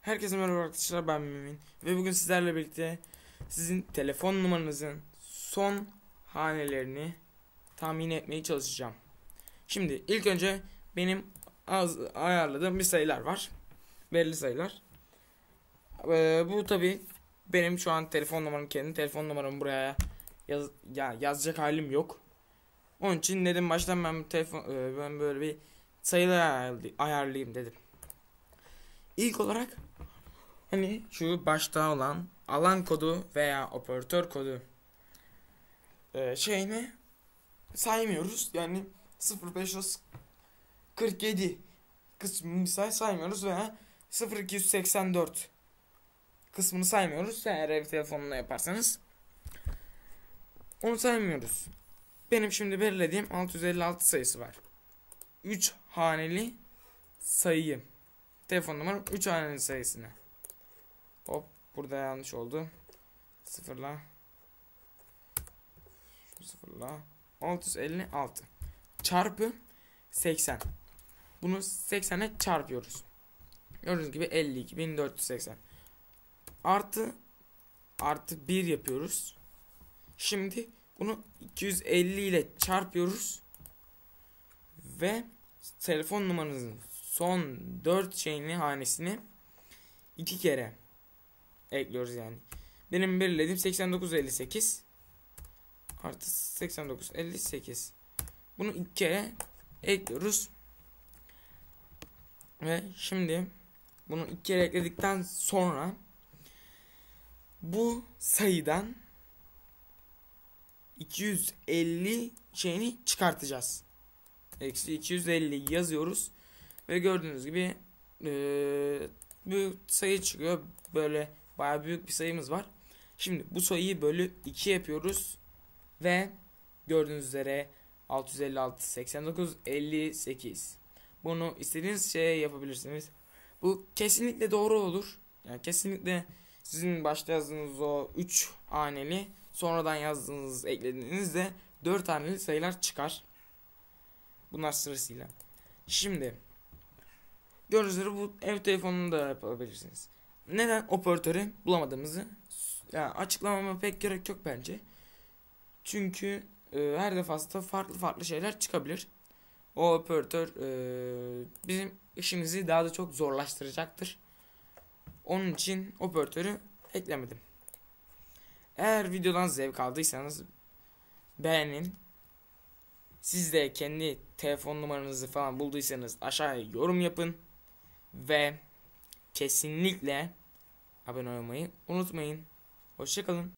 Herkese merhaba arkadaşlar ben Mümin ve bugün sizlerle birlikte sizin telefon numaranızın son hanelerini tahmin etmeye çalışacağım. Şimdi ilk önce benim az ayarladığım bir sayılar var. Belli sayılar. Ee, bu tabi benim şu an telefon numaram kendi telefon numaramı buraya yaz ya yazacak halim yok. Onun için dedim baştan ben telefon e, ben böyle bir sayılar ayarlayayım dedim. İlk olarak hani şu başta olan alan kodu veya operatör kodu e, şeyini saymıyoruz. Yani 0547 kısmını say saymıyoruz veya 0284 kısmını saymıyoruz. Eğer ev telefonuna yaparsanız onu saymıyoruz. Benim şimdi belirlediğim 656 sayısı var. 3 haneli sayı. Telefon numaram 3 haneli sayısını. Hop burada yanlış oldu. Sıfırla. Şu sıfırla. 656. Çarpı 80. Bunu 80'e çarpıyoruz. Gördüğünüz gibi 52480. Artı artı 1 yapıyoruz. Şimdi bunu 250 ile çarpıyoruz. Ve telefon numaranızın son 4 şeyini hanesini 2 kere ekliyoruz yani. Benim belirlediğim 8958 artı 8958. Bunu 2 kere ekliyoruz. Ve şimdi bunu 2 kere ekledikten sonra bu sayıdan 250 şeyini çıkartacağız. Eksi 250 yazıyoruz. Ve gördüğünüz gibi e, büyük sayı çıkıyor. Böyle baya büyük bir sayımız var. Şimdi bu sayıyı bölü 2 yapıyoruz. Ve gördüğünüz üzere 656, 89, 58. Bunu istediğiniz şeye yapabilirsiniz. Bu kesinlikle doğru olur. Yani kesinlikle sizin başta yazdığınız o 3 haneli sonradan yazdığınız eklediğinizde 4 haneli sayılar çıkar. Bunlar sırasıyla. Şimdi Gördüğünüz üzere bu ev telefonunu da yapabilirsiniz. Neden operatörü bulamadığımızı yani açıklamama pek gerek yok bence. Çünkü e, her defasında farklı farklı şeyler çıkabilir. O operatör e, bizim işimizi daha da çok zorlaştıracaktır. Onun için operatörü eklemedim. Eğer videodan zevk aldıysanız beğenin. Siz de kendi telefon numaranızı falan bulduysanız aşağıya yorum yapın. Ve kesinlikle abone olmayı unutmayın. Hoşçakalın.